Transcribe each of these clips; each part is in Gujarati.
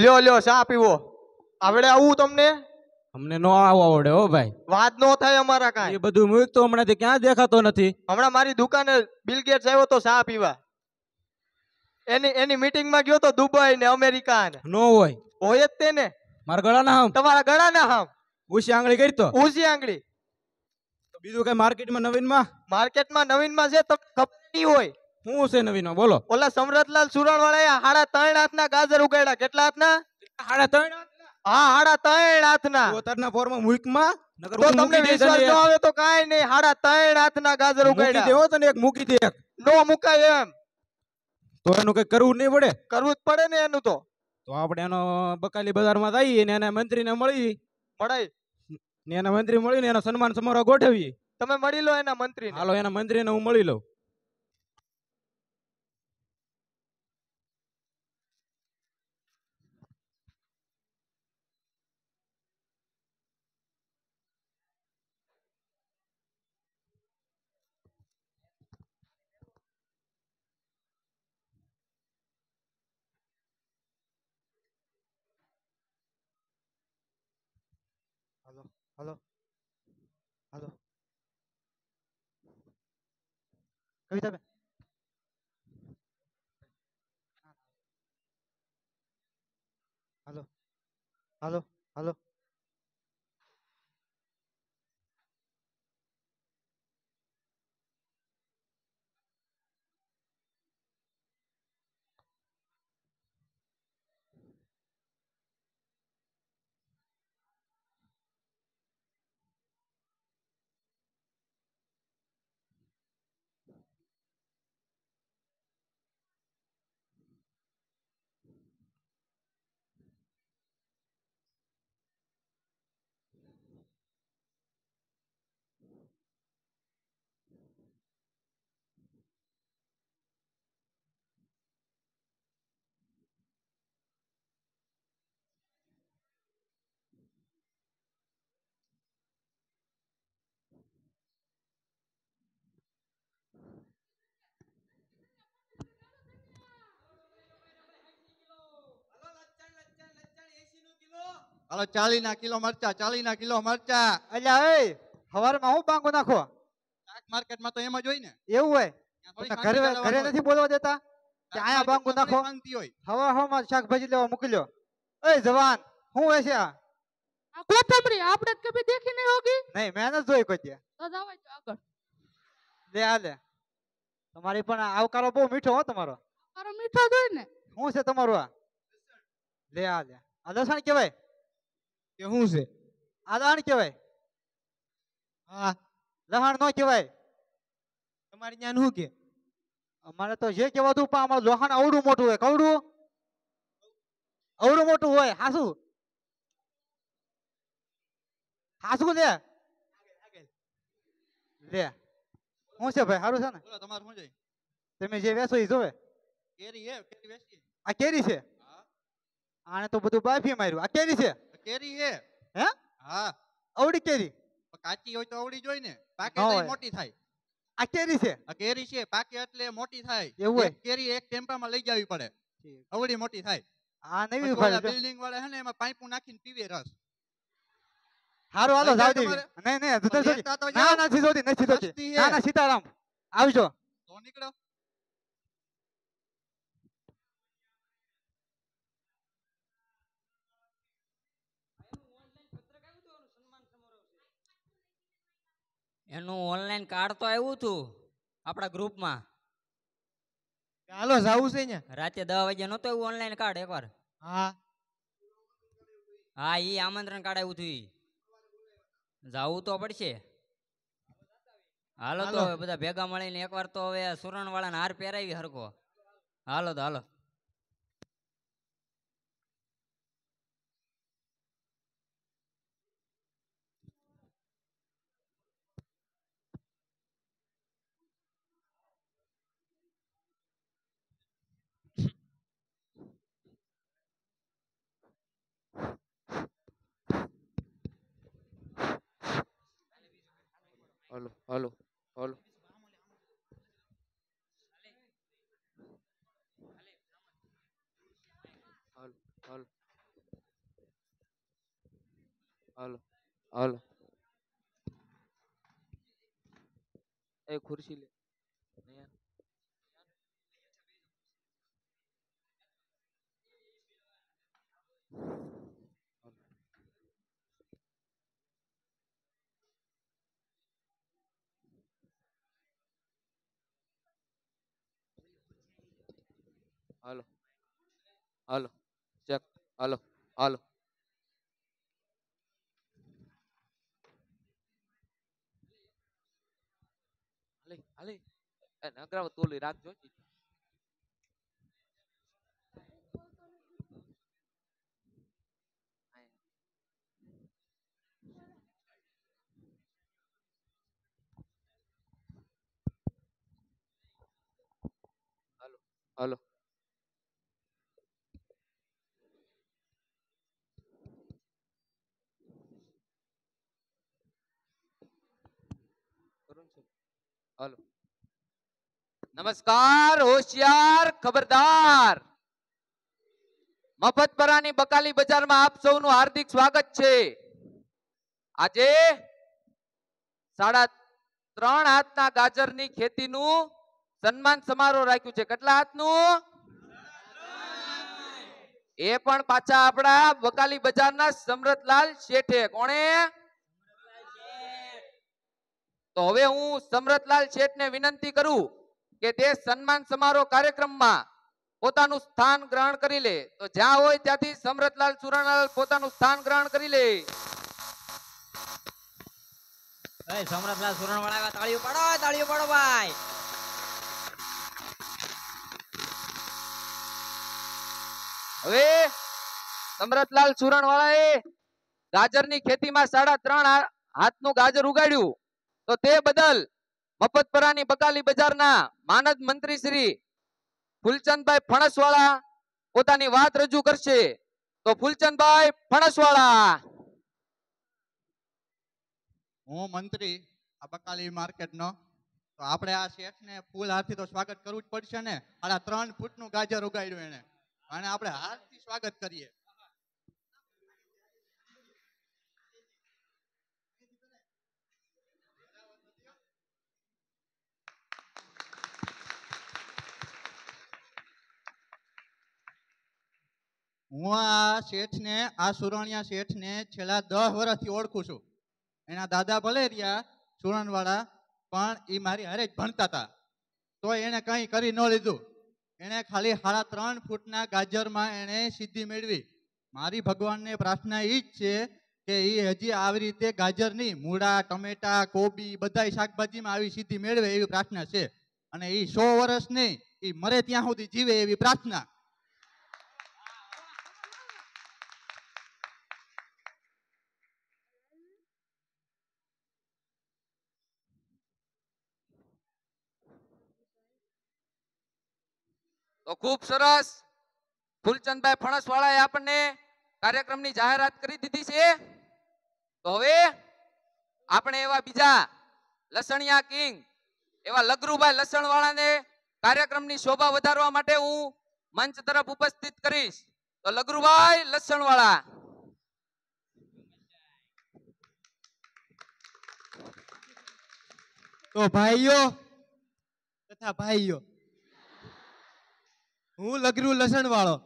લ્યો લ્યો શા પીવો આવડે આવું તમને અમને નો આવો આવડે હો ભાઈ વાત નો થાય અમારા કાંઈ એ બધું મૂક તો હમણાં ક્યાં દેખાતો નથી હમણાં મારી દુકાને બિલ ગેટ્સ આવ્યો તો ચા પીવા એની એની મીટિંગમાં ગયો તો દુબઈ ને અમેરિકા ને નો હોય હોય જ તે ને મારા ગળાના હામ તમારા ગળાના હામ ઊંચી આંગળી કરી તો ઊંચી આંગળી બીજું કઈ માર્કેટમાં નવીનમાં માર્કેટમાં નવીનમાં છે તમને ખબર નહીં હોય શું છે નવીનો બોલો ઓલા સમરતલાલ સુરણ વાળા હાડા ત્રણ હાથના ગાજર ઉગાડ્યા કેટલા હાથના હાડા ત્રણ હા હાડા ત્રણ હાથના પોતાના ફોર્મ મુકમાં એનું કઈ કરવું નહીં પડે કરવું જ પડે ને એનું તો આપણે એનો બકાલી બજારમાં જઈએ ને એના મંત્રીને મળી મળાય એના મંત્રી મળીને એનો સન્માન સમારોહ ગોઠવીએ તમે મળી લો એના મંત્રી હાલો એના મંત્રી ને હું મળી લઉં hello hello Kavita hello hello hello હાલો ચાલી ના કિલો મરચા ચાલી ના કિલો મરચા અલ્યા એ હવારમાં હું પાંગો નાખો શાક માર્કેટમાં તો એમ જ ને એવું હોય ઘરે ઘરે નથી બોલવા દેતા કે આયા પાંગો નાખો હવા હવામાં શાકભાજી લેવા મોકલ્યો એ જવાન હું હે આ કોથમરી આપણે કભી દેખી નહીં હોગી નહીં મેં જોઈ કોઈ ત્યાં તો આગળ લે આ લે તમારી પણ આવકારો બહુ મીઠો હો તમારો મારો મીઠો જોઈ ને શું છે તમારું આ લે આ લે આ લસણ કેવાય કે શું છે આદાણ કહેવાય હા લહાણ ન કહેવાય તમારે જ્ઞાન શું કે અમારે તો જે કહેવાતું પણ અમારું લોહાણ અવડું મોટું હોય કવડું અવડું મોટું હોય હાસુ હાસુ લે લે શું છે ભાઈ સારું છે ને તમારું શું છે તમે જે વેસો એ જોવે આ કેરી છે આને તો બધું બાફી માર્યું આ કેરી છે કેરી હે હે હા અવડી કેરી કાચી હોય તો અવડી જોઈ ને પાકે મોટી થાય આ કેરી છે આ કેરી છે પાકે એટલે મોટી થાય એવું કેરી એક ટેમ્પામાં લઈ જવી પડે અવડી મોટી થાય આ નવી ફળ બિલ્ડિંગ વાળા હે ને એમાં પાઇપું નાખીને પીવે રસ હારો હાલો જાવ દેવી નહીં નહીં ના ના સીધોતી નહીં સીધોતી ના ના સીતારામ આવજો તો નીકળો એનું ઓનલાઈન કાર્ડ તો આવ્યું હતું આપણા ગ્રુપમાં હાલો જવું છે રાતે દસ વાગે નહોતું એવું ઓનલાઈન કાર્ડ એકવાર હા હા એ આમંત્રણ કાર્ડ આવ્યું હતું જવું તો પડશે હાલો તો બધા ભેગા મળીને એકવાર તો હવે સુરણ વાળાને હાર પહેરાવી હરકો હાલો તો હાલો hello hello hello hello hello એ ખુરશી લે hello hello check hello hello હાલી હાલી એ નગરાવ તોલી રાખજો હલો હલો નમસ્કાર હોશિયાર ખબરદાર મફતપરાની બકાલી બજારમાં આપ સૌનું હાર્દિક સ્વાગત છે આજે સાડા ત્રણ હાથના ગાજરની ખેતીનું સન્માન સમારોહ રાખ્યું છે કેટલા હાથનું એ પણ પાછા આપણા બકાલી બજારના સમરતલાલ શેઠે કોણે તો હવે હું સમરતલાલ શેઠ ને વિનંતી કરું કે તે સન્માન સમારોહ કાર્યક્રમમાં પોતાનું સ્થાન ગ્રહણ કરી લે તો જ્યાં હોય ત્યાંથી સમરતલાલ સુરાણાલાલ પોતાનું સ્થાન ગ્રહણ કરી લે સમરતલાલ સુરણવાળા તાળીઓ પાડો તાળીઓ પાડો ભાઈ હવે ખેતીમાં સાડા ત્રણ હાથનું ગાજર ઉગાડ્યું તો તે બદલ મફતપરાની બકાલી બજારના માનદ મંત્રી શ્રી ફૂલચંદભાઈ ફણસવાળા પોતાની વાત રજૂ કરશે તો ફૂલચંદભાઈ ફણસવાળા હું મંત્રી આ બકાલી માર્કેટનો તો આપણે આ શેઠને ફૂલ હાથથી તો સ્વાગત કરવું જ પડશે ને આ ત્રણ ફૂટનું ગાજર ઉગાડ્યું એને અને આપણે હાથથી સ્વાગત કરીએ હું આ શેઠને આ સુરણિયા શેઠને છેલ્લા દસ વર્ષથી ઓળખું છું એના દાદા ભલે રહ્યા સુરણવાળા પણ એ મારી હારે જ ભણતા હતા તો એણે કંઈ કરી ન લીધું એણે ખાલી સાડા ત્રણ ફૂટના ગાજરમાં એણે સિદ્ધિ મેળવી મારી ભગવાનને પ્રાર્થના એ જ છે કે એ હજી આવી રીતે ગાજરની મૂળા ટમેટા કોબી બધાય શાકભાજીમાં આવી સિદ્ધિ મેળવે એવી પ્રાર્થના છે અને એ સો વર્ષ નહીં એ મરે ત્યાં સુધી જીવે એવી પ્રાર્થના તો ખૂબ સરસ ફૂલચંદભાઈ ફણસવાળાએ આપણને કાર્યક્રમની જાહેરાત કરી દીધી છે તો હવે આપણે એવા બીજા લસણિયા કિંગ એવા લગરુભાઈ લસણવાળાને કાર્યક્રમની શોભા વધારવા માટે હું મંચ તરફ ઉપસ્થિત કરીશ તો લસણ વાળા તો ભાઈઓ તથા ભાઈઓ હું લગરું લસણ વાળો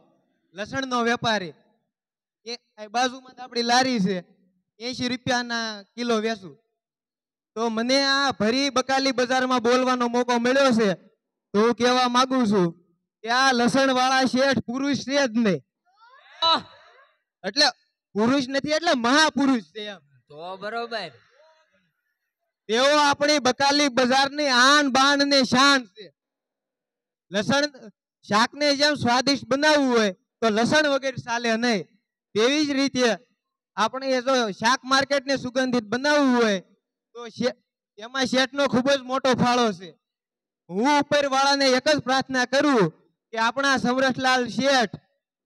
લસણ નો વેપારી એ બાજુમાં આપણી લારી છે એસી રૂપિયાના કિલો વેચું તો મને આ ભરી બકાલી બજારમાં બોલવાનો મોકો મળ્યો છે તો હું કહેવા માંગુ છું કે આ લસણ વાળા શેઠ પુરુષ છે જ નહીં એટલે પુરુષ નથી એટલે મહાપુરુષ છે એમ તો બરોબર તેઓ આપણી બકાલી બજારની આન બાન ને શાન છે લસણ શાકને જેમ સ્વાદિષ્ટ બનાવવું હોય તો લસણ વગેરે ચાલે નહીં તેવી જ રીતે આપણે જો શાક માર્કેટને સુગંધિત બનાવવું હોય તો એમાં શેઠનો ખૂબ જ મોટો ફાળો છે હું ઉપરવાળાને એક જ પ્રાર્થના કરું કે આપણા સૌરાષ્ટ્રલાલ શેઠ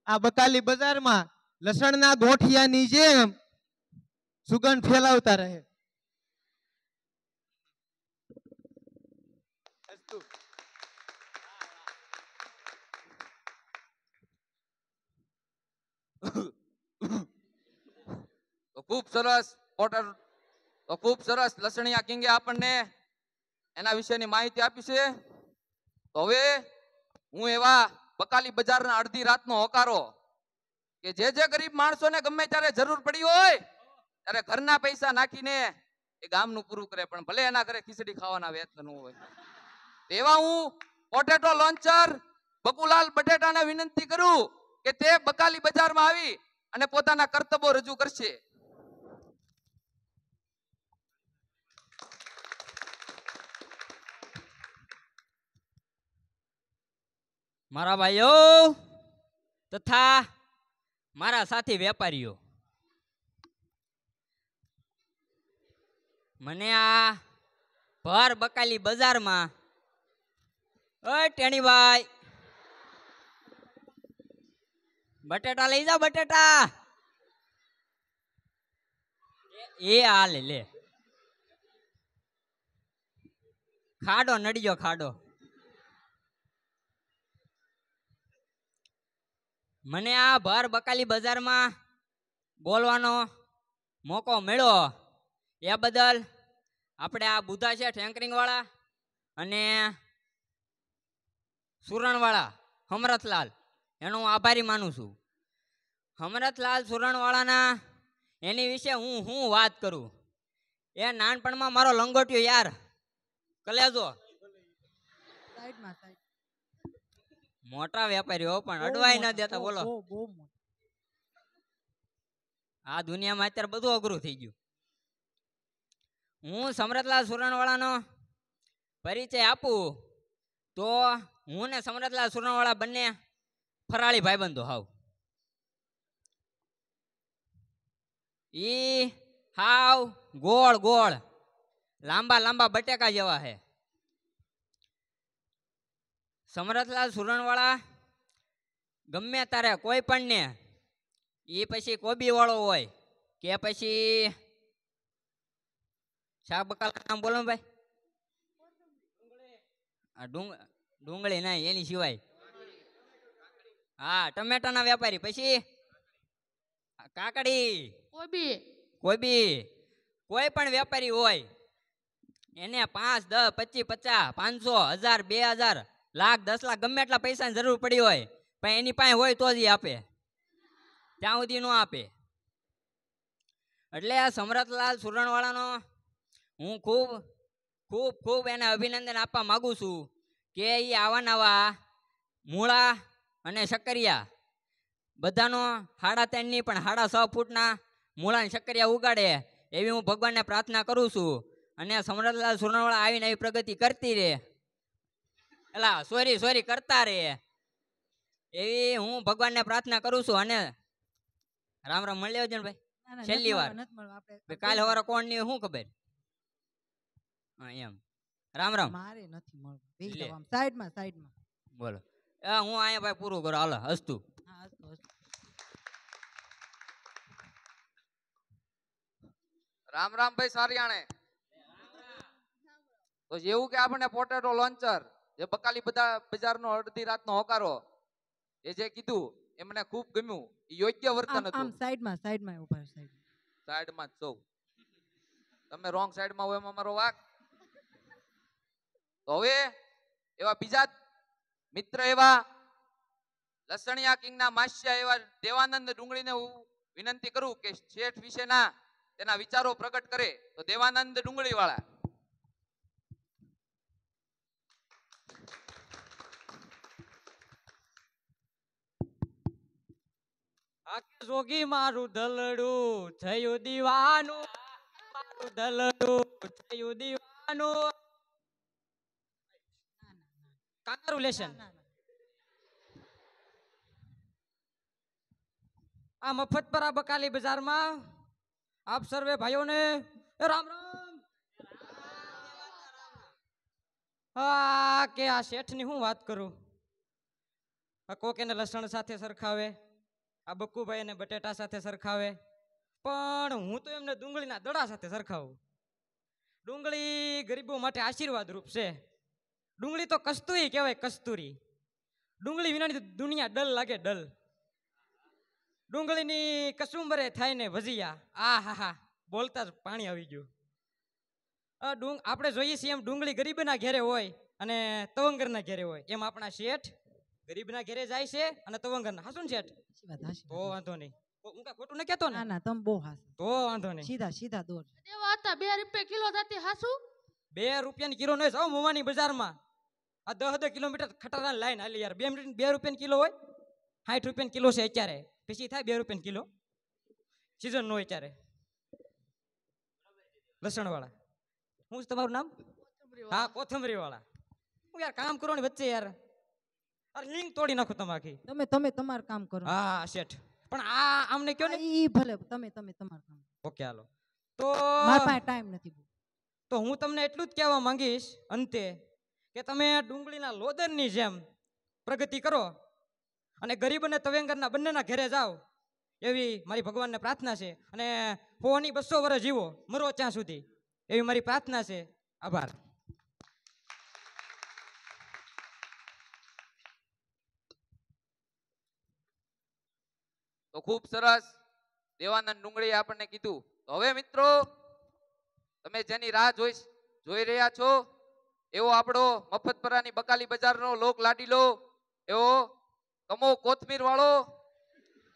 આ બકાલી બજારમાં લસણના ગોઠિયાની જેમ સુગંધ ફેલાવતા રહે તો ખૂબ સરસ પોટર તો ખૂબ સરસ લસણીયા કિંગે આપણને એના વિશેની માહિતી આપી છે તો હવે હું એવા બકાલી બજારના અડધી રાતનો હોકારો કે જે જે ગરીબ માણસોને ગમે ત્યારે જરૂર પડી હોય ત્યારે ઘરના પૈસા નાખીને એ ગામનું પૂરું કરે પણ ભલે એના ઘરે ખીચડી ખાવાના ન હોય એવા હું પોટેટો લોન્ચર બકુલાલ બટેટાને વિનંતી કરું કે તે બકાલી બજારમાં આવી અને પોતાના કર્તવ્યો રજૂ કરશે મારા ભાઈઓ તથા મારા સાથી વેપારીઓ મને આ ભર બકાલી બજારમાં અ ટેણીભાઈ બટેટા લઈ જાઓ બટેટા એ હાલ લે ખાડો નડીજો ખાડો મને આ ભર બકાલી બજારમાં બોલવાનો મોકો મળ્યો એ બદલ આપણે આ બુધા છે ઠેંકરિંગવાળા અને સુરણવાળા હમરતલાલ એનો હું આભારી માનું છું હમરતલાલ સુરણવાળાના એની વિશે હું હું વાત કરું એ નાનપણમાં મારો લંગોટ્યો યાર કલેજો મોટા વેપારીઓ પણ અડવાય ન દેતા બોલો આ દુનિયામાં અત્યારે બધું અઘરું થઈ ગયું હું સમરતલાલ સુરણવાળાનો પરિચય આપું તો હું ને સમરતલાલ સુરણવાળા બંને ફરાળી ભાઈ બંધો હાવ ઈ હાવ ગોળ ગોળ લાંબા લાંબા બટેકા જેવા હે સમરથલાલ સુરણવાળા ગમે તારે કોઈ પણ ને એ પછી કોબીવાળો હોય કે પછી શાક બકાલા નામ બોલો ભાઈ ડુંગળી ના એની સિવાય હા ટમેટાના વેપારી પછી કાકડી કોઈ કોબી કોઈ પણ વેપારી હોય એને પાંચ દસ પચીસ પચાસ પાંચસો હજાર બે હજાર લાખ દસ લાખ ગમે એટલા પૈસાની જરૂર પડી હોય પણ એની પાસે હોય તો જ આપે ત્યાં સુધી નો આપે એટલે આ સમરથલાલ સુરણવાળાનો હું ખૂબ ખૂબ ખૂબ એને અભિનંદન આપવા માગું છું કે એ આવા નવા મૂળા અને શક્કરિયા બધાનો હાડા ત્રણ પણ હાડા સો ફૂટના મૂળાની શક્કરિયા ઉગાડે એવી હું ભગવાનને પ્રાર્થના કરું છું અને સમરલાલ સુરણવાળા આવીને આવી પ્રગતિ કરતી રહે એલા સોરી સોરી કરતા રહે એવી હું ભગવાનને પ્રાર્થના કરું છું અને રામ રામ મળ્યો આવજો ભાઈ છેલ્લી વાર કાલે હવારે કોણ ની શું ખબર એમ રામ રામ મારે નથી મળવું સાઈડમાં સાઈડમાં બોલો હું અહીંયા ભાઈ પૂરું કરું હાલ હસતું રામ રામ ભાઈ સારિયાણે તો એવું કે આપણને પોટેટો લોન્ચર જે બકાલી બધા બજારનો અડધી રાતનો હોકારો એ જે કીધું એમને ખૂબ ગમ્યું એ યોગ્ય વર્તન હતું આમ સાઈડમાં સાઈડમાં ઉપર સાઈડ સાઈડમાં જ સૌ તમે રોંગ સાઈડમાં હોય એમાં મારો વાક તો હવે એવા બીજા મિત્ર એવા લસણિયા કિંગના માસ્યા એવા દેવાનંદ ડુંગળીને હું વિનંતી કરું કે શેઠ વિશેના તેના વિચારો પ્રગટ કરે તો દેવાનંદ ડુંગળી વાળા જોગી મારું દલડું થયું દીવાનું મારું દલડું થયું દીવાનું મારું લેશન આ બકાલી બજારમાં આપ સર્વે ભાઈઓને રામ રામ આ કે આ શેઠની હું વાત કરું આ કોકે ને લસણ સાથે સરખાવે આ બક્કુભાઈ ને બટેટા સાથે સરખાવે પણ હું તો એમને ડુંગળીના દડા સાથે સરખાવું ડુંગળી ગરીબો માટે આશીર્વાદ રૂપ છે ડુંગળી તો કસ્તુરી કહેવાય કસ્તુરી ડુંગળી વિનાની દુનિયા ડલ લાગે ડલ ડુંગળીની કસુંબરે થાય ને ભજીયા આ હા હા બોલતા જ પાણી આવી ગયું ડુંગ આપણે જોઈએ છીએ એમ ડુંગળી ગરીબના ઘેરે હોય અને તવંગરના ઘેરે હોય એમ આપણા શેઠ ગરીબના ઘેરે જાય છે અને તવંગરના હાસું શેઠ તો વાંધો નહીં હું ખોટું ન કેતો ને ના તમે બહુ હાસ તો વાંધો નહીં સીધા સીધા દોર દેવા હતા 2 રૂપિયા કિલો થતી હાસું બે રૂપિયાની કિલો નહીં જાવ મોવાની બજારમાં આ દહ દહ કિલોમીટર ખટારાની લાઈન હાલી યાર બે મિનિટ બે રૂપિયાની કિલો હોય સાઠ રૂપિયાની કિલો છે અત્યારે પછી થાય બે રૂપિયાની કિલો સિઝન હોય અત્યારે લસણવાળા હું તમારું નામ હા કોથમરીવાળા હું યાર કામ કરો ને વચ્ચે યાર અરે લિંક તોડી નાખો તમારી તમે તમે તમારું કામ કરો હા શેઠ પણ આ આમને કયો ને ઈ ભલે તમે તમે તમારું કામ ઓકે હાલો તો મારા પાસે ટાઈમ નથી તો હું તમને એટલું જ કહેવા માંગીશ અંતે કે તમે ડુંગળીના લોદરની જેમ પ્રગતિ કરો અને ગરીબ અને તવેંગરના બંનેના ઘેરે જાઓ એવી મારી ભગવાનને પ્રાર્થના છે અને પોની બસો વર્ષ જીવો મરો ત્યાં સુધી એવી મારી પ્રાર્થના છે આભાર તો ખૂબ સરસ દેવાનંદ ડુંગળી આપણને કીધું તો હવે મિત્રો તમે જેની રાહ જોઈ જોઈ રહ્યા છો એવો આપણો મફતપરાની બકાલી બજારનો લોક લાડી લો એવો કમો કોથમીર વાળો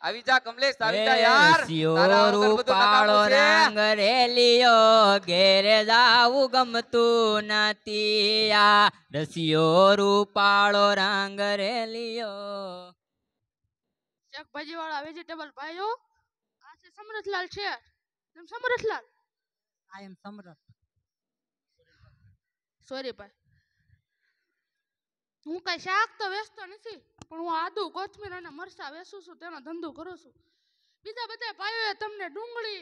આવી જા કમલેશ આવી જા યાર તારા પાળો રાંગ રેલિયો ઘેરે જાવું ગમતું નથી આ રસિયો રૂપાળો રાંગ રેલિયો શાકભાજી વાળા વેજીટેબલ ભાઈઓ આ છે સમરથલાલ છે સમરથલાલ આઈ એમ સમરથ સોરી ભાઈ હું કઈ શાક તો વેચતો નથી પણ હું આદુ કોથમીર અને મરચા વેચું છું તેનો ધંધો કરું છું બીજા બધા ભાઈઓએ તમને ડુંગળી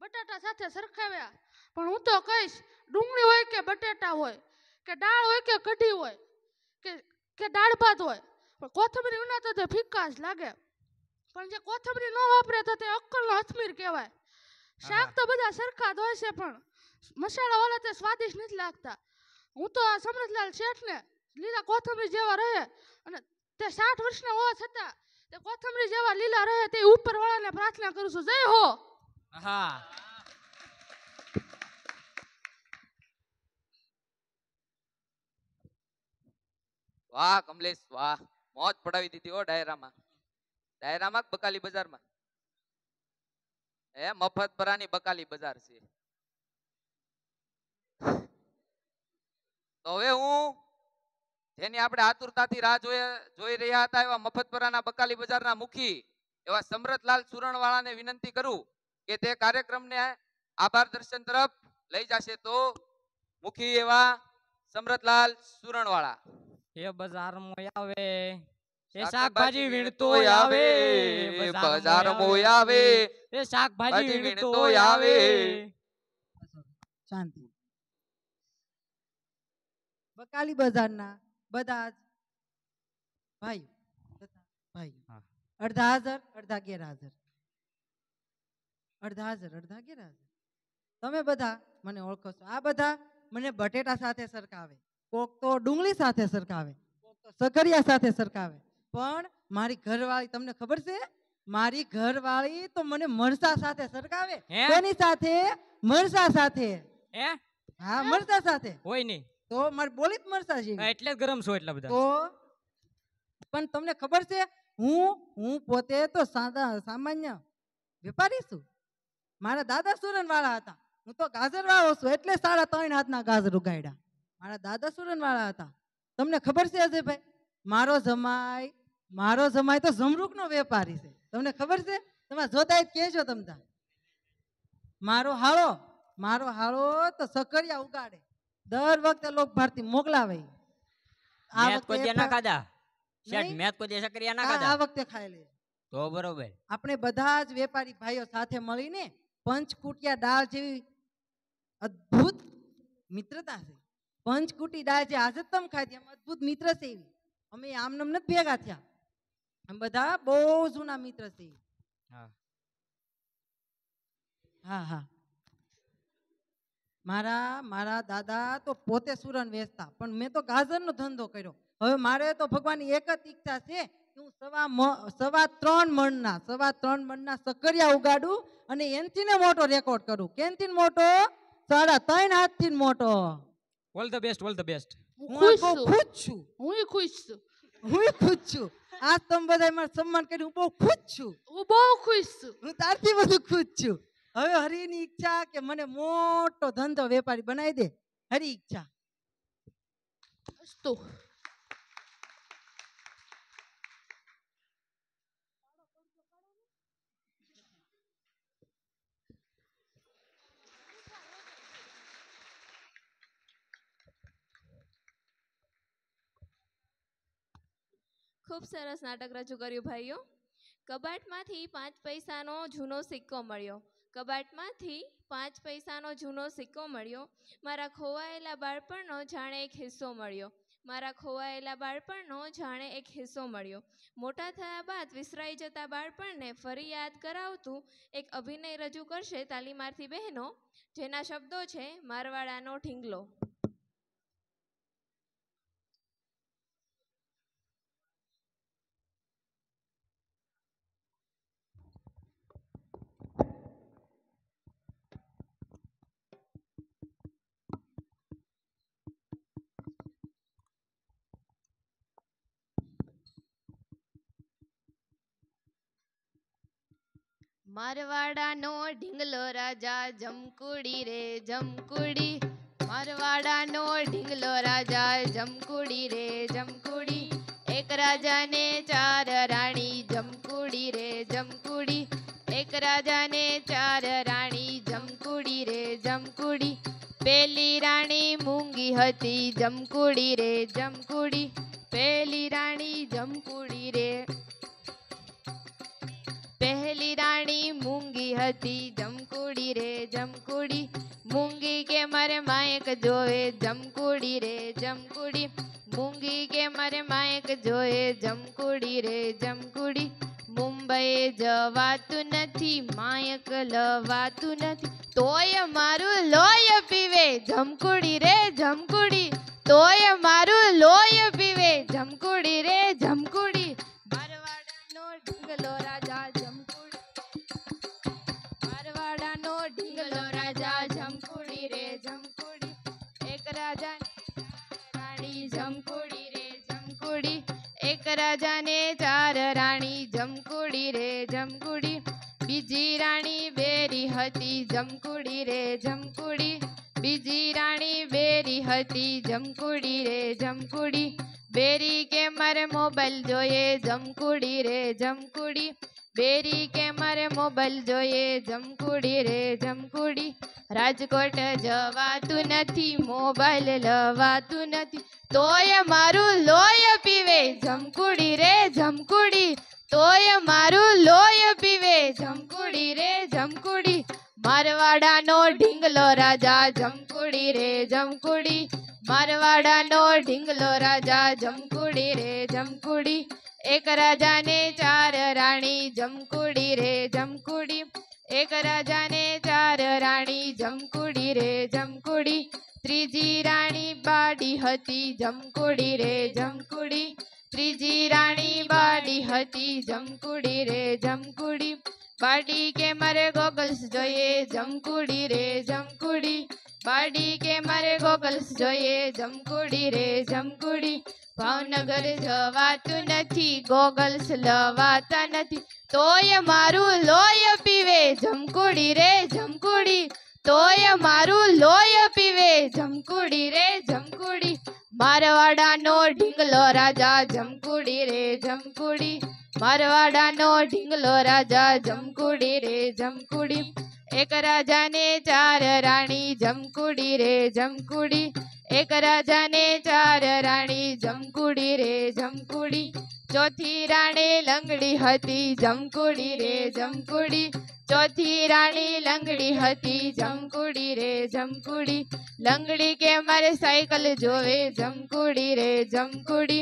બટાટા સાથે સરખાવ્યા પણ હું તો કહીશ ડુંગળી હોય કે બટેટા હોય કે દાળ હોય કે કઢી હોય કે કે દાળ ભાત હોય પણ કોથમરી ઉના તો તે ફીકા જ લાગે પણ જે કોથમરી ન વાપરે તો તે અક્કલનો અથમીર કહેવાય શાક તો બધા સરખા જ હોય છે પણ મસાલા વાળા તે સ્વાદિષ્ટ નથી લાગતા હું તો આ સમરથલાલ શેઠને લીલા કોથમરી જેવા રહે અને તે સાઠ વર્ષના હોવા છતાં તે કોથમરી જેવા લીલા રહે તે ઉપર ઉપરવાળાને પ્રાર્થના કરું છું જય હો હા વાહ કમલેશ વાહ મોત પડાવી દીધી હો ડાયરામાં ડાયરામાં બકાલી બજારમાં મફત પરાની બકાલી બજાર છે તો હવે હું જેની આપણે આતુરતાથી રાહ જોઈ રહ્યા હતા એવા મફતપરાના બકાલી બજારના મુખી એવા સમરતલાલ સુરણવાળાને વિનંતી કરું કે તે કાર્યક્રમને આભાર દર્શન તરફ લઈ જશે તો મુખી એવા સમરતલાલ સુરણવાળા એ બજાર આવે એ શાકભાજી વીણતો આવે બજાર આવે એ શાકભાજી વીણતો આવે શાંતિ વકાલી બજારના બધા જ ભાઈ ભાઈ અડધા હાજર અડધા ગેરહાજર અડધા હાજર અડધા ગેરહાજર તમે બધા મને ઓળખો છો આ બધા મને બટેટા સાથે સરખાવે કોક તો ડુંગળી સાથે સરખાવે કોક તો સકરિયા સાથે સરખાવે પણ મારી ઘરવાળી તમને ખબર છે મારી ઘરવાળી તો મને મરસા સાથે સરખાવે એની સાથે મરસા સાથે હા મરસા સાથે હોય નહીં તો મારે બોલી જ મરસા છે એટલે જ ગરમ છો એટલા બધા તો પણ તમને ખબર છે હું હું પોતે તો સાદા સામાન્ય વેપારી છું મારા દાદા સુરન વાળા હતા હું તો ગાજર વાળો છું એટલે સાડા ત્રણ હાથના ગાજર ઉગાડ્યા મારા દાદા સુરન વાળા હતા તમને ખબર છે અજયભાઈ મારો જમાય મારો જમાય તો જમરૂક નો વેપારી છે તમને ખબર છે તમે જોતા કેજો તમતા મારો હાળો મારો હાળો તો સકરિયા ઉગાડે દર વખતે લોક ભારતી મોકલાવે આ વખતે ના ખાધા શેઠ મેં કોઈ દેશ સક્રિયા ના ખાધા આ વખતે ખાઈ તો બરોબર આપણે બધા જ વેપારી ભાઈઓ સાથે મળીને પંચકુટિયા દાળ જેવી અદ્ભુત મિત્રતા છે પંચકુટી દાળ જે આજતમ ખાધી એમ અદ્ભુત મિત્ર છે એવી અમે આમનમ નથી ભેગા થયા અમે બધા બહુ જૂના મિત્ર છે હા હા હા મારા મારા દાદા તો પોતે સુરણ વેચતા પણ મેં તો ગાજરનો ધંધો કર્યો હવે મારે તો ભગવાનની એક જ ઈચ્છા છે કે હું સવા સવા ત્રણ મણના સવા ત્રણ મણના સકરિયા ઉગાડું અને એનથીને મોટો રેકોર્ડ કરું કેનથી મોટો સાડા ત્રણ હાથથી મોટો all the best all the best હું ખુશ છું હું ખુશ છું હું ખુશ છું આ તમે બધા મારું સન્માન કર્યું હું બહુ ખુશ છું હું બહુ ખુશ છું હું તારથી બધું ખુશ છું હવે હરિની ઈચ્છા કે મને મોટો ધંધો વેપારી બનાવી દે હરી ઈચ્છા અસ્તુ ખૂબ સરસ નાટક રજૂ કર્યું ભાઈઓ કબાટમાંથી પાંચ પૈસાનો જૂનો સિક્કો મળ્યો કબાટમાંથી પાંચ પૈસાનો જૂનો સિક્કો મળ્યો મારા ખોવાયેલા બાળપણનો જાણે એક હિસ્સો મળ્યો મારા ખોવાયેલા બાળપણનો જાણે એક હિસ્સો મળ્યો મોટા થયા બાદ વિસરાઈ જતા બાળપણને ફરી યાદ કરાવતું એક અભિનય રજૂ કરશે તાલીમાર્થી બહેનો જેના શબ્દો છે મારવાડાનો ઢીંગલો મારવાડાનો ઢીંગલો રાજા જમકુડી રે જમકુડી મારવાડાનો ઢીંગલો રાજા જમકુડી રે જમકુડી એક રાજાને ચાર રાણી જમકુડી રે જમકુડી એક રાજાને ચાર રાણી જમકુડી રે જમકુડી પેલી રાણી મૂંગી હતી જમકુડી રે જમકુડી પેલી રાણી જમકુડી રે રાણી મૂંગી હતી જમકુડી રે જમકુડી મૂંગી કે મારે માયક જોએ જમકુડી રે જમકુડી મૂંગી કે મારે માયક જોએ જમકુડી રે જમકુડી મુંબઈ જવાતું નથી માયક લવાતું નથી તોય મારું લોય પીવે જમકુડી રે જમકુડી તોય મારું લોય પીવે જમકુડી રે જમકુડી મારવાડાનો ઢગલો રાજા નો ઢીંગલો રાજા જમકુડી રે જમકુડી એક રાજા રાણી જમકુડી રે જમકુડી એક રાજાને ચાર રાણી જમકુડી રે જમકુડી બીજી રાણી બેરી હતી જમકુડી રે જમકુડી બીજી રાણી બેરી હતી જમકુડી રે જમકુડી बेरी के मर मोबाइल जो ये जमकुड़ी रे जमकुड़ी बेरी के मर मोबाइल जो ये जमकुड़ी रे जमकुड़ी राजकोट जवा तू नहीं मोबाइल लवा तू नहीं तो ये मारू लोय पीवे जमकुड़ी रे जमकुड़ी तो ये मारू लोय पीवे जमकुड़ी रे जमकुड़ी મારવાડાનો ઢીંગલો રાજા જમકુડી રે જમકુડી મારવાડાનો ઢીંગલો રાજા જમકુડી રે જમકુડી એક રાજાને ચાર રાણી જમકુડી રે જમકુડી એક રાજાને ચાર રાણી જમકુડી રે જમકુડી ત્રીજી રાણી બાડી હતી જમકુડી રે જમકુડી ત્રીજી રાણી બાડી હતી જમકુડી રે જમકુડી બાડી કે મારે ગોગલ્સ જોઈએ જમકુડી રે જમકુડી બાડી કે મારે ગોગલ્સ જોઈએ જમકુડી રે જમકુડી ભાવનગર જવાતું નથી ગોગલ્સ લવાતા નથી તોય મારું લોય પીવે જમકુડી રે જમકુડી તોય મારું લોય પીવે જમકુડી રે જમકુડી મારવાડાનો ઢીંગલો રાજા જમકુડી રે જમકુડી મારવાડાનો ઢીંગલો રાજા જમકુડી રે જમકુડી એક રાજાને ચાર રાણી જમકુડી રે જમકુડી એક રાજાને ચાર રાણી જમકુડી રે જમકુડી ચોથી રાણી લંગડી હતી જમકુડી રે જમકુડી ચોથી રાણી લંગડી હતી જમકુડી રે જમકુડી લંગડી કે મારે સાયકલ જોવે જમકુડી રે જમકુડી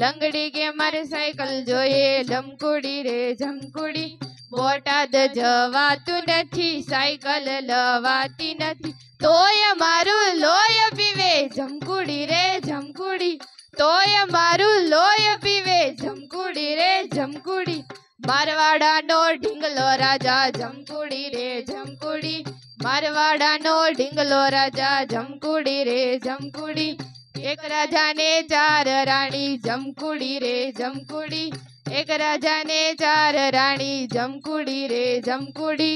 લંગડી કે મારે સાયકલ જોઈએ જમકુડી રે જમકુડી બોટાદ જવાતું નથી સાયકલ લવાતી નથી તોય મારું લોય પીવે જમકુડી રે જમકુડી તોય મારું લોય પીવે જમકુડી રે જમકુડી बारवाडा नो ढिंगलो राजा जमकुड़ी रे जमकुड़ी बारवाडा नो ढिंगलो राजा जमकुड़ी रे जमकुड़ी एक राजा ने चार राणी जमकुड़ी रे जमकुड़ी एक राजा ने चार राणी जमकुड़ी रे जमकुड़ी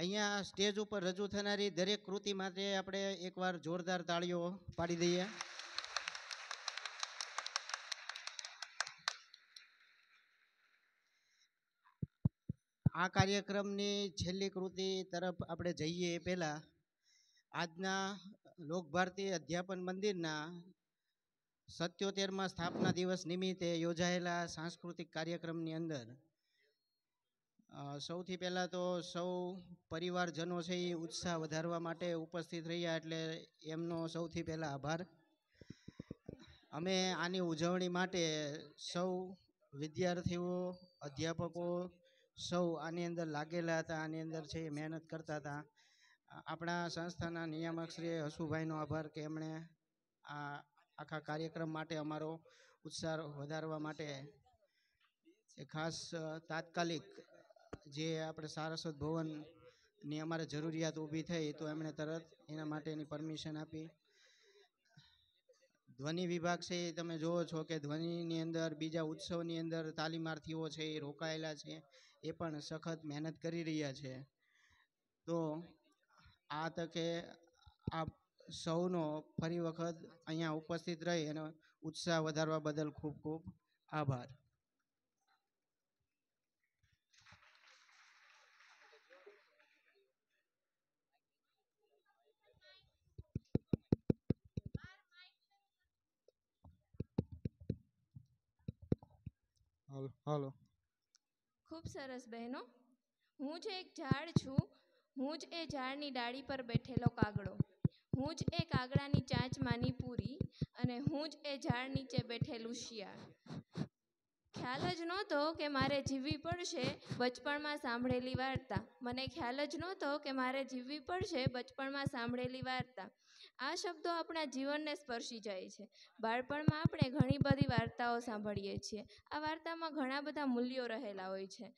અહીંયા સ્ટેજ ઉપર રજૂ થનારી દરેક કૃતિ માટે આપણે એકવાર જોરદાર તાળીઓ પાડી દઈએ આ કાર્યક્રમની છેલ્લી કૃતિ તરફ આપણે જઈએ એ પહેલાં આજના લોકભારતી અધ્યાપન મંદિરના સત્યોતેરમાં સ્થાપના દિવસ નિમિત્તે યોજાયેલા સાંસ્કૃતિક કાર્યક્રમની અંદર સૌથી પહેલાં તો સૌ પરિવારજનો છે એ ઉત્સાહ વધારવા માટે ઉપસ્થિત રહ્યા એટલે એમનો સૌથી પહેલાં આભાર અમે આની ઉજવણી માટે સૌ વિદ્યાર્થીઓ અધ્યાપકો સૌ આની અંદર લાગેલા હતા આની અંદર છે મહેનત કરતા હતા આપણા સંસ્થાના નિયામક શ્રી હસુભાઈનો આભાર કે એમણે આ આખા કાર્યક્રમ માટે અમારો ઉત્સાહ વધારવા માટે ખાસ તાત્કાલિક જે આપણે સારસ્વત ભવનની અમારે જરૂરિયાત ઊભી થઈ તો એમણે તરત એના માટેની પરમિશન આપી ધ્વનિ વિભાગ છે એ તમે જુઓ છો કે ધ્વનિની અંદર બીજા ઉત્સવની અંદર તાલીમાર્થીઓ છે એ રોકાયેલા છે એ પણ સખત મહેનત કરી રહ્યા છે તો આ તકે આ સૌનો ફરી વખત અહીંયા ઉપસ્થિત રહી અને ઉત્સાહ વધારવા બદલ ખૂબ ખૂબ આભાર હાલો હાલો ખૂબ સરસ બહેનો હું જે એક ઝાડ છું હું જ એ ઝાડની ડાળી પર બેઠેલો કાગડો હું જ એ કાગડાની ચાંચમાંની પૂરી અને હું જ એ ઝાડ નીચે બેઠેલું શિયાળ ખ્યાલ જ નહોતો કે મારે જીવવી પડશે બચપણમાં સાંભળેલી વાર્તા મને ખ્યાલ જ નહોતો કે મારે જીવવી પડશે બચપણમાં સાંભળેલી વાર્તા આ શબ્દો આપણા જીવનને સ્પર્શી જાય છે બાળપણમાં આપણે ઘણી બધી વાર્તાઓ સાંભળીએ છીએ આ વાર્તામાં ઘણા બધા મૂલ્યો રહેલા હોય છે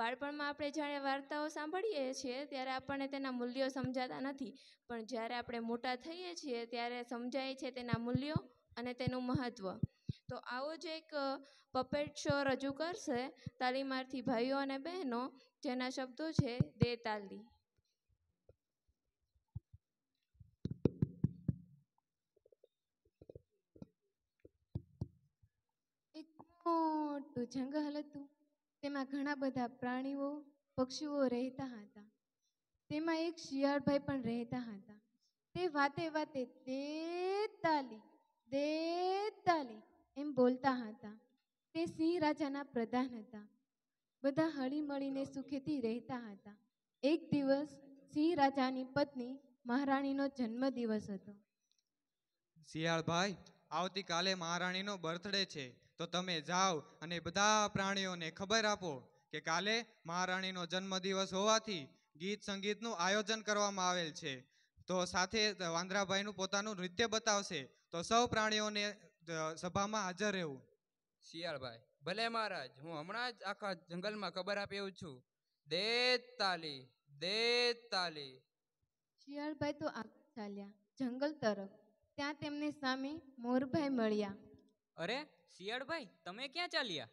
બાળપણમાં આપણે જ્યારે વાર્તાઓ સાંભળીએ છીએ ત્યારે આપણને તેના મૂલ્યો સમજાતા નથી પણ જ્યારે આપણે મોટા થઈએ છીએ ત્યારે સમજાય છે તેના મૂલ્યો અને તેનું મહત્ત્વ તો આવો જ એક પપેટ શો રજૂ કરશે તાલીમાર્થી ભાઈઓ અને બહેનો જેના શબ્દો છે દે તાલી મોટું જંગલ હતું તેમાં ઘણા બધા પ્રાણીઓ પક્ષીઓ રહેતા હતા તેમાં એક શિયાળભાઈ પણ રહેતા હતા તે વાતે વાતે દેતાલી દેતાલી એમ બોલતા હતા તે સિંહ રાજાના પ્રધાન હતા બધા હળીમળીને સુખેથી રહેતા હતા એક દિવસ સિંહ રાજાની પત્ની મહારાણીનો જન્મદિવસ હતો શિયાળભાઈ આવતીકાલે મહારાણીનો બર્થડે છે તો તમે જાઓ અને બધા પ્રાણીઓને ખબર આપો કે કાલે મહારાણીનો જન્મદિવસ હોવાથી ગીત સંગીતનું આયોજન કરવામાં આવેલ છે તો સાથે વાંદરાભાઈનું પોતાનું નૃત્ય બતાવશે તો સૌ પ્રાણીઓને સભામાં હાજર રહેવું શિયાળભાઈ ભલે મહારાજ હું હમણાં જ આખા જંગલમાં ખબર આપી આવું છું દે તાલી દે તાલી શિયાળભાઈ તો આગળ ચાલ્યા જંગલ તરફ ત્યાં તેમને સામે મોરભાઈ મળ્યા અરે શિયાળભાઈ તમે ક્યાં ચાલ્યા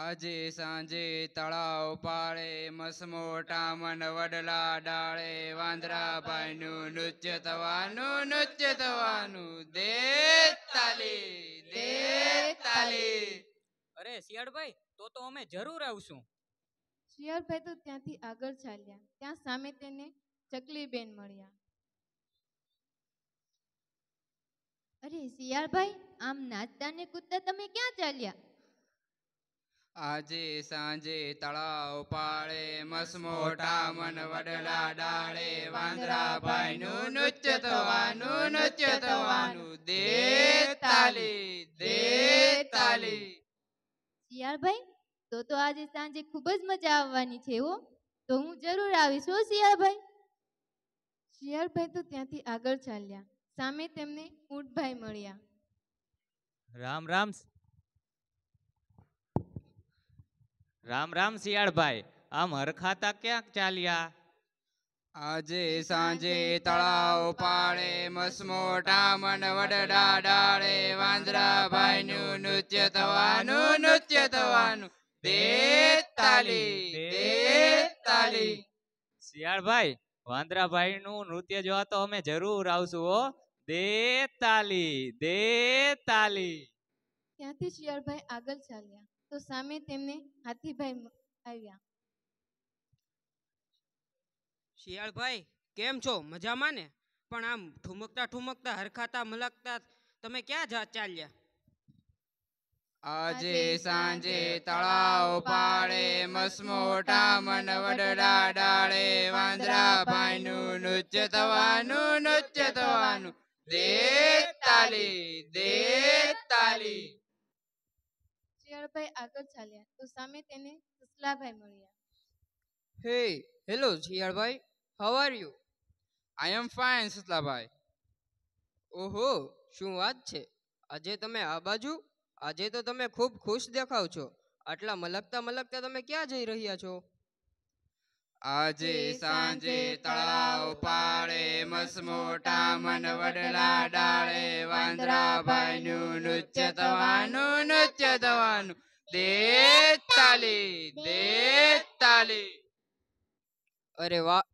આજે સાંજે તળાવ પાળે મસમોટા મન વડલા ડાળે વાંદરાભાઈ નું નૃત્ય થવાનું નૃત્ય થવાનું દે તાલી દે તાલી અરે શિયાળભાઈ તો તો અમે જરૂર આવશું શિયાળભાઈ તો ત્યાંથી આગળ ચાલ્યા ત્યાં સામે તેને ચકલી બેન મળ્યા અરે શિયાળભાઈ આમ નાચતા ને કૂદતા તમે ક્યાં ચાલ્યા આજે સાંજે તળાવ પાળે મસમોટા મન વડલા ડાળે વાંદરા ભાઈ નું નૃત્ય થવાનું નૃત્ય થવાનું દે તાલી દે તાલી શિયાળભાઈ તો તો આજે સાંજે ખૂબ જ મજા આવવાની છે હો તો હું જરૂર આવીશ હો શિયાળભાઈ શિયાળભાઈ તો ત્યાંથી આગળ ચાલ્યા સામે તેમને ઊંટભાઈ મળ્યા રામ રામ રામ રામ શિયાળભાઈ આમ હરખાતા ક્યાંક ચાલ્યા આજે સાંજે તળાવ પાળે મસમોટા મન વડડા ડાળે વાંદરા ભાઈ નું નૃત્ય થવાનું નૃત્ય થવાનું દે તાલી દે તાલી શિયાળભાઈ વાંદરાભાઈ નું નૃત્ય જોવા તો અમે જરૂર આવશું હો દે તાલી દે તાલી ત્યાંથી શિયાળભાઈ આગળ ચાલ્યા તો સામે તેમને હાથીભાઈ આવ્યા શિયાળભાઈ કેમ છો મજામાં ને પણ આમ ઠુમકતા ઠુમકતા હરખાતા મલકતા તમે ક્યાં જા ચાલ્યા આજે સાંજે તળાવ પાડે મસમોટા મનવડડા ડાળે વાંદરા ભાઈનું નૃત્ય થવાનું નૃત્ય થવાનું દે તાલી દે તાલી શિયાળભાઈ આગળ ચાલ્યા તો સામે તેને સુસલાભાઈ મળ્યા હે હેલો શિયાળભાઈ how are you I am fine સુસલાભાઈ ઓહો શું વાત છે આજે તમે આ બાજુ આજે તો તમે ખૂબ ખુશ દેખાવ છો આટલા મલકતા મલકતા તમે ક્યાં જઈ રહ્યા છો આજે સાંજે તળાવ પાળે મસમોટા મન વડલા ડાળે વાંદરા ભાઈનું નૃત્ય થવાનું નૃત્ય થવાનું દે તાલી દે તાલી અરે વાહ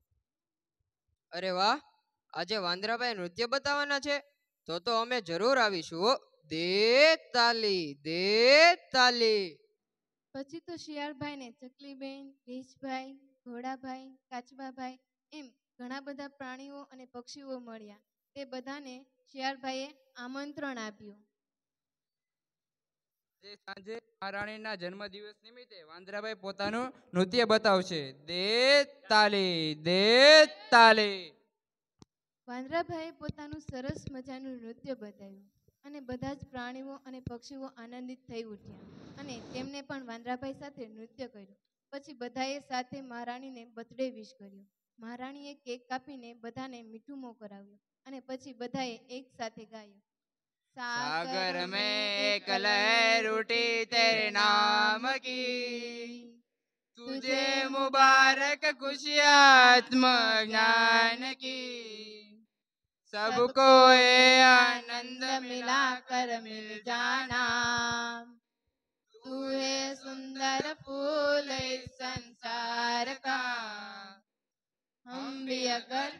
અરે વાહ આજે વાંદરાભાઈ નૃત્ય બતાવવાના છે તો તો અમે જરૂર આવીશું દે તાલી પછી તો શિયાળભાઈ ને ચકલીબેન રીછભાઈ ઘોડાભાઈ કાચબાભાઈ એમ ઘણા બધા પ્રાણીઓ અને પક્ષીઓ મળ્યા તે બધાને શિયાળભાઈએ આમંત્રણ આપ્યું જે સાંજે મહારાણીના જન્મદિવસ નિમિત્તે વાંદરાભાઈ પોતાનું નૃત્ય બતાવશે દે તાલી દે તાલી વાંદરાભાઈએ પોતાનું સરસ મજાનું નૃત્ય બતાવ્યું અને બધા જ પ્રાણીઓ અને પક્ષીઓ આનંદિત થઈ ઉઠ્યા અને તેમને પણ વાંદરાભાઈ સાથે નૃત્ય કર્યું પછી બધાએ સાથે મહારાણીને બર્થડે વિશ કર્યો મહારાણીએ કેક કાપીને બધાને મીઠુમો કરાવ્યો અને પછી બધાએ એક સાથે ગાયો સાગર મે એક લહેર તેરે નામ કી તુજે મુબારક ખુશી આત્મ જ્ઞાન કી सबको ये आनंद मिला कर मिल जाना तू है सुंदर फूल इस संसार का हम भी अगर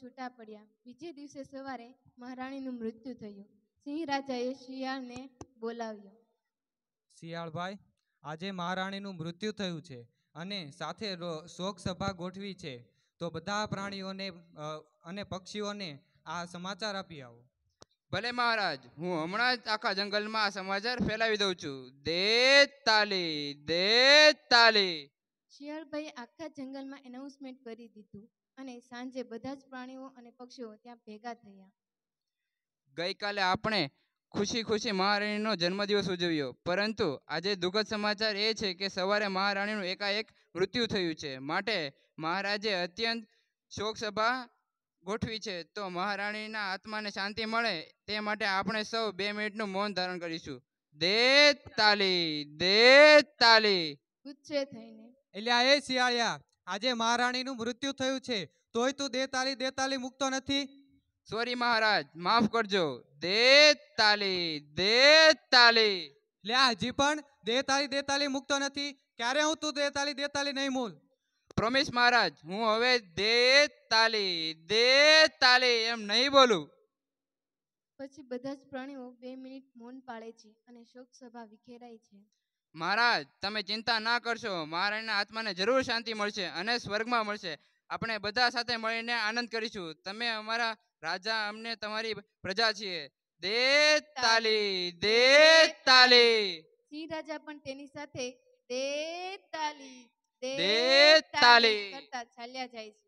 છૂટા પડ્યા બીજે દિવસે સવારે મહારાણીનું મૃત્યુ થયું સિંહ રાજાએ શિયાળને બોલાવ્યો શિયાળભાઈ આજે મહારાણીનું મૃત્યુ થયું છે અને સાથે શોક સભા ગોઠવી છે તો બધા પ્રાણીઓને અને પક્ષીઓને આ સમાચાર આપી આવો ભલે મહારાજ હું હમણાં જ આખા જંગલમાં આ સમાચાર ફેલાવી દઉં છું દે તાલી દે તાલી શિયાળભાઈ આખા જંગલમાં એનાઉન્સમેન્ટ કરી દીધું અને સાંજે બધા જ પ્રાણીઓ અને પક્ષીઓ ત્યાં ભેગા થયા ગઈકાલે આપણે ખુશી ખુશી મહારાણીનો જન્મદિવસ ઉજવ્યો પરંતુ આજે દુઃખદ સમાચાર એ છે કે સવારે મહારાણીનું એકાએક મૃત્યુ થયું છે માટે મહારાજે અત્યંત શોકસભા ગોઠવી છે તો મહારાણીના આત્માને શાંતિ મળે તે માટે આપણે સૌ બે મિનિટનું મૌન ધારણ કરીશું દે તાલી દે તાલી ગુચ્છે થઈને એટલે એ શિયાળિયા આજે મહારાણીનું મૃત્યુ થયું છે તોય તું દેતાલી દેતાલી મૂકતો નથી સોરી મહારાજ માફ કરજો દેતાલી દેતાલી લે હજી પણ દેતાલી દેતાલી મૂકતો નથી ક્યારે હું તું દેતાલી દેતાલી નહીં મૂલ પ્રોમિસ મહારાજ હું હવે દેતાલી દેતાલી એમ નહીં બોલું પછી બધા જ પ્રાણીઓ બે મિનિટ મૌન પાળે છે અને શોક સભા વિખેરાય છે મહારાજ તમે ચિંતા ના કરશો મહારાજના આત્માને જરૂર શાંતિ મળશે અને સ્વર્ગમાં મળશે આપણે બધા સાથે મળીને આનંદ કરીશું તમે અમારા રાજા અમને તમારી પ્રજા છીએ દે તાલી દે તાલી સિંહ રાજા પણ તેની સાથે દે તાલી દે તાલી કરતા ચાલ્યા જાય છે